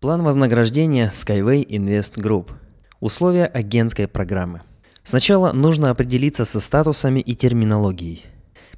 План вознаграждения Skyway Invest Group. Условия агентской программы. Сначала нужно определиться со статусами и терминологией.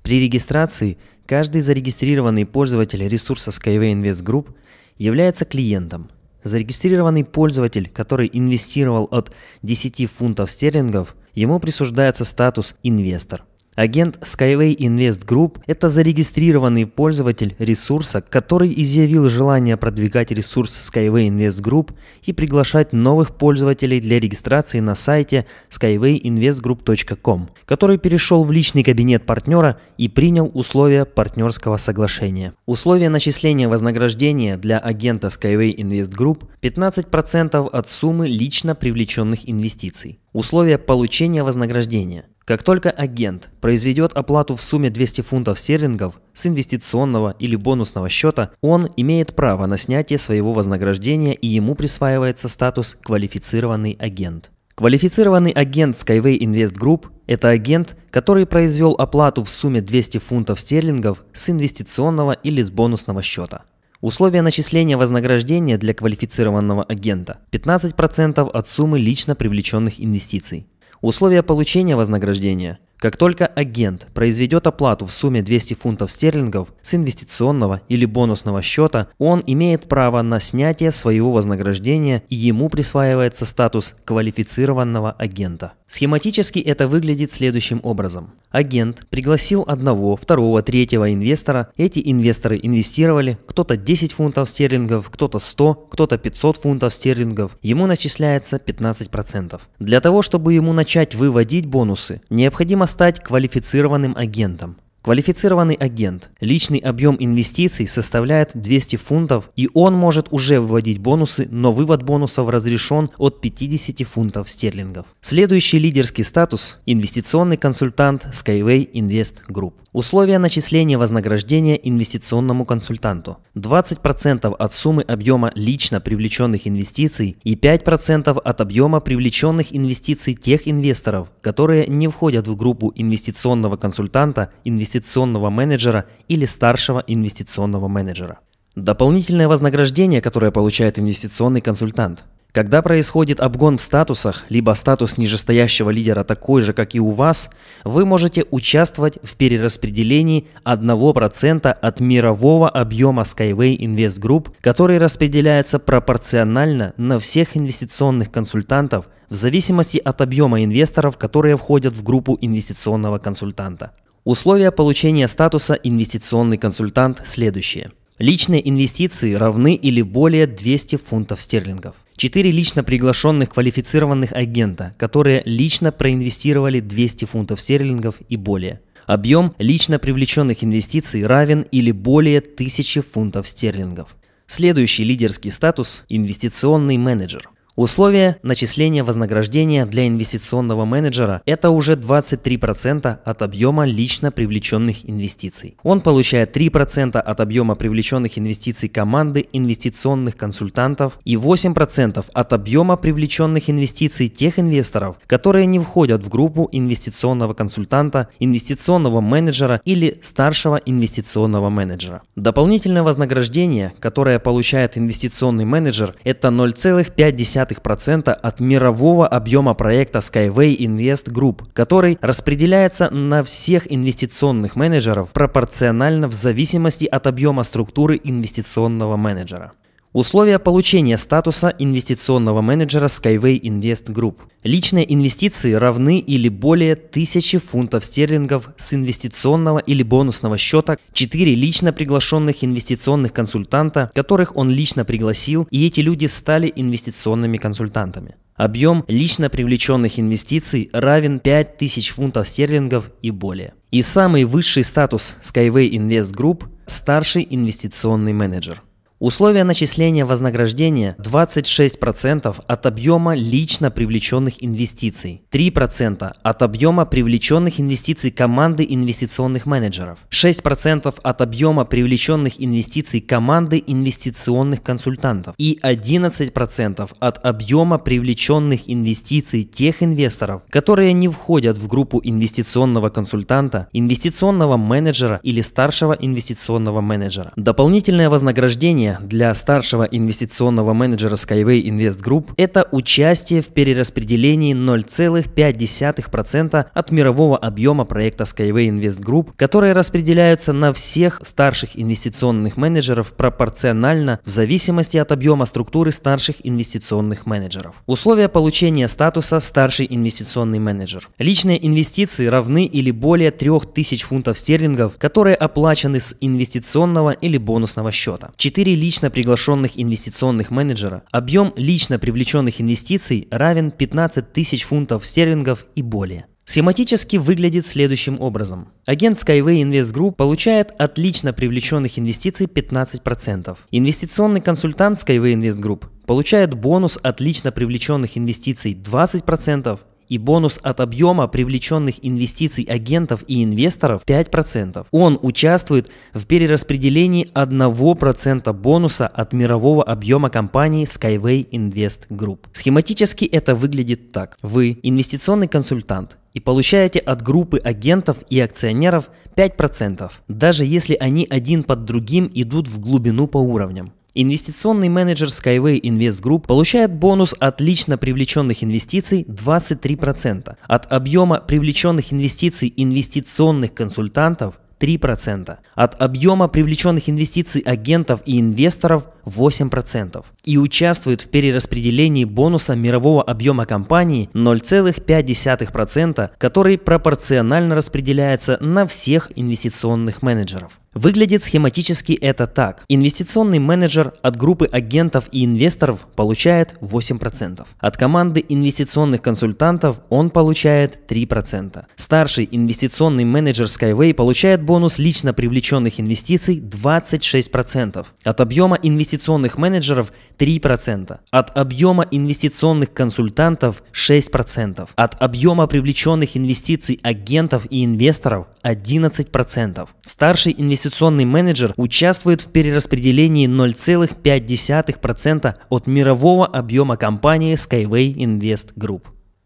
При регистрации каждый зарегистрированный пользователь ресурса Skyway Invest Group является клиентом. Зарегистрированный пользователь, который инвестировал от 10 фунтов стерлингов, ему присуждается статус «инвестор». Агент Skyway Invest Group – это зарегистрированный пользователь ресурса, который изъявил желание продвигать ресурс Skyway Invest Group и приглашать новых пользователей для регистрации на сайте skywayinvestgroup.com, который перешел в личный кабинет партнера и принял условия партнерского соглашения. Условия начисления вознаграждения для агента Skyway Invest Group – 15% от суммы лично привлеченных инвестиций. Условия получения вознаграждения – как только агент произведет оплату в сумме 200 фунтов стерлингов с инвестиционного или бонусного счета, он имеет право на снятие своего вознаграждения и ему присваивается статус «квалифицированный агент». Квалифицированный агент Skyway Invest Group – это агент, который произвел оплату в сумме 200 фунтов стерлингов с инвестиционного или с бонусного счета. Условия начисления вознаграждения для квалифицированного агента – 15% от суммы лично привлеченных инвестиций. Условия получения вознаграждения как только агент произведет оплату в сумме 200 фунтов стерлингов с инвестиционного или бонусного счета, он имеет право на снятие своего вознаграждения и ему присваивается статус квалифицированного агента. Схематически это выглядит следующим образом. Агент пригласил одного, второго, третьего инвестора, эти инвесторы инвестировали, кто-то 10 фунтов стерлингов, кто-то 100, кто-то 500 фунтов стерлингов, ему начисляется 15%. Для того, чтобы ему начать выводить бонусы, необходимо стать квалифицированным агентом. Квалифицированный агент. Личный объем инвестиций составляет 200 фунтов, и он может уже выводить бонусы, но вывод бонусов разрешен от 50 фунтов стерлингов. Следующий лидерский статус – инвестиционный консультант Skyway Invest Group. Условия начисления вознаграждения инвестиционному консультанту. 20% от суммы объема лично привлеченных инвестиций и 5% от объема привлеченных инвестиций тех инвесторов, которые не входят в группу инвестиционного консультанта, инвестиционного менеджера или старшего инвестиционного менеджера. Дополнительное вознаграждение, которое получает инвестиционный консультант. Когда происходит обгон в статусах, либо статус нижестоящего лидера такой же, как и у вас, вы можете участвовать в перераспределении 1% от мирового объема Skyway Invest Group, который распределяется пропорционально на всех инвестиционных консультантов в зависимости от объема инвесторов, которые входят в группу инвестиционного консультанта. Условия получения статуса инвестиционный консультант следующие. Личные инвестиции равны или более 200 фунтов стерлингов. Четыре лично приглашенных квалифицированных агента, которые лично проинвестировали 200 фунтов стерлингов и более. Объем лично привлеченных инвестиций равен или более 1000 фунтов стерлингов. Следующий лидерский статус – инвестиционный менеджер – Условие начисления вознаграждения для инвестиционного менеджера – это уже 23% от объема лично привлеченных инвестиций. Он получает 3% от объема привлеченных инвестиций команды инвестиционных консультантов и 8% от объема привлеченных инвестиций тех инвесторов, которые не входят в группу инвестиционного консультанта, инвестиционного менеджера или старшего инвестиционного менеджера. Дополнительное вознаграждение, которое получает инвестиционный менеджер, это 0,5 0,2% от мирового объема проекта Skyway Invest Group, который распределяется на всех инвестиционных менеджеров пропорционально в зависимости от объема структуры инвестиционного менеджера. Условия получения статуса инвестиционного менеджера Skyway Invest Group. Личные инвестиции равны или более 1000 фунтов стерлингов с инвестиционного или бонусного счета, 4 лично приглашенных инвестиционных консультанта, которых он лично пригласил, и эти люди стали инвестиционными консультантами. Объем лично привлеченных инвестиций равен 5000 фунтов стерлингов и более. И самый высший статус Skyway Invest Group – старший инвестиционный менеджер – Условия начисления вознаграждения 26% от объема лично привлеченных инвестиций, 3% от объема привлеченных инвестиций команды инвестиционных менеджеров, 6% от объема привлеченных инвестиций команды инвестиционных консультантов и 11% от объема привлеченных инвестиций тех инвесторов, которые не входят в группу инвестиционного консультанта, инвестиционного менеджера или старшего инвестиционного менеджера. Дополнительное вознаграждение для старшего инвестиционного менеджера Skyway Invest Group – это участие в перераспределении 0,5% от мирового объема проекта Skyway Invest Group, которые распределяются на всех старших инвестиционных менеджеров пропорционально в зависимости от объема структуры старших инвестиционных менеджеров. Условия получения статуса «старший инвестиционный менеджер». Личные инвестиции равны или более 3000 фунтов стерлингов, которые оплачены с инвестиционного или бонусного счета. 4 лично приглашенных инвестиционных менеджера, объем лично привлеченных инвестиций равен 15 тысяч фунтов стерлингов и более. Схематически выглядит следующим образом. Агент Skyway Invest Group получает от лично привлеченных инвестиций 15%. Инвестиционный консультант Skyway Invest Group получает бонус от лично привлеченных инвестиций 20%, и бонус от объема привлеченных инвестиций агентов и инвесторов 5%. Он участвует в перераспределении 1% бонуса от мирового объема компании Skyway Invest Group. Схематически это выглядит так. Вы инвестиционный консультант, и получаете от группы агентов и акционеров 5%, даже если они один под другим идут в глубину по уровням. Инвестиционный менеджер Skyway Invest Group получает бонус от лично привлеченных инвестиций 23%, от объема привлеченных инвестиций инвестиционных консультантов 3%, от объема привлеченных инвестиций агентов и инвесторов 8% и участвует в перераспределении бонуса мирового объема компании 0,5%, который пропорционально распределяется на всех инвестиционных менеджеров. Выглядит схематически это так. Инвестиционный менеджер от группы агентов и инвесторов получает 8%. От команды инвестиционных консультантов он получает 3%. Старший инвестиционный менеджер Skyway получает бонус лично привлеченных инвестиций 26%. От объема инвестиционных менеджеров 3%. От объема инвестиционных консультантов 6%. От объема привлеченных инвестиций агентов и инвесторов 11%. Старший инвестиционный менеджер участвует в перераспределении 0,5% от мирового объема компании Skyway Invest Group.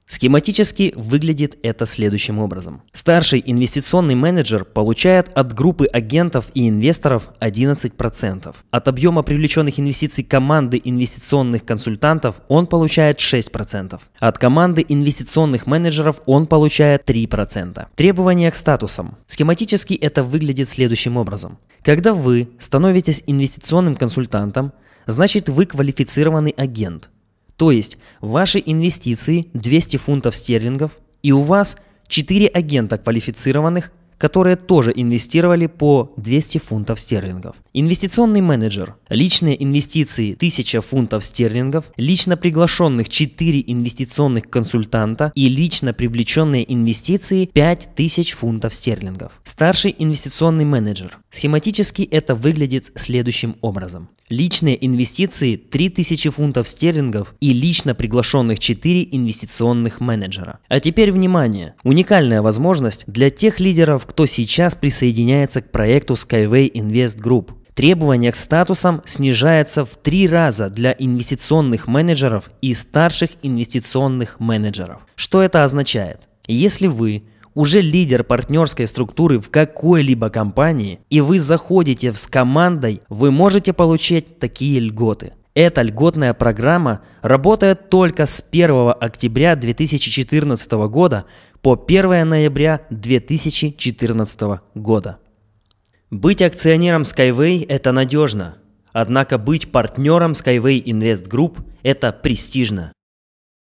Схематически выглядит это следующим образом. Старший инвестиционный менеджер получает от группы агентов и инвесторов 11%. От объема привлеченных инвестиций команды инвестиционных консультантов он получает 6%. От команды инвестиционных менеджеров он получает 3%. Требования к статусам. Схематически это выглядит следующим образом. Когда вы становитесь инвестиционным консультантом, значит вы квалифицированный агент – то есть ваши инвестиции 200 фунтов стерлингов и у вас 4 агента квалифицированных которые тоже инвестировали по 200 фунтов стерлингов. Инвестиционный менеджер. Личные инвестиции 1000 фунтов стерлингов, лично приглашенных 4 инвестиционных консультанта и лично привлеченные инвестиции 5000 фунтов стерлингов. Старший инвестиционный менеджер. Схематически это выглядит следующим образом. Личные инвестиции 3000 фунтов стерлингов и лично приглашенных 4 инвестиционных менеджера. А теперь внимание! Уникальная возможность для тех лидеров, кто сейчас присоединяется к проекту Skyway Invest Group. Требования к статусам снижаются в три раза для инвестиционных менеджеров и старших инвестиционных менеджеров. Что это означает? Если вы уже лидер партнерской структуры в какой-либо компании, и вы заходите с командой, вы можете получить такие льготы. Эта льготная программа работает только с 1 октября 2014 года по 1 ноября 2014 года. Быть акционером Skyway – это надежно, однако быть партнером Skyway Invest Group – это престижно.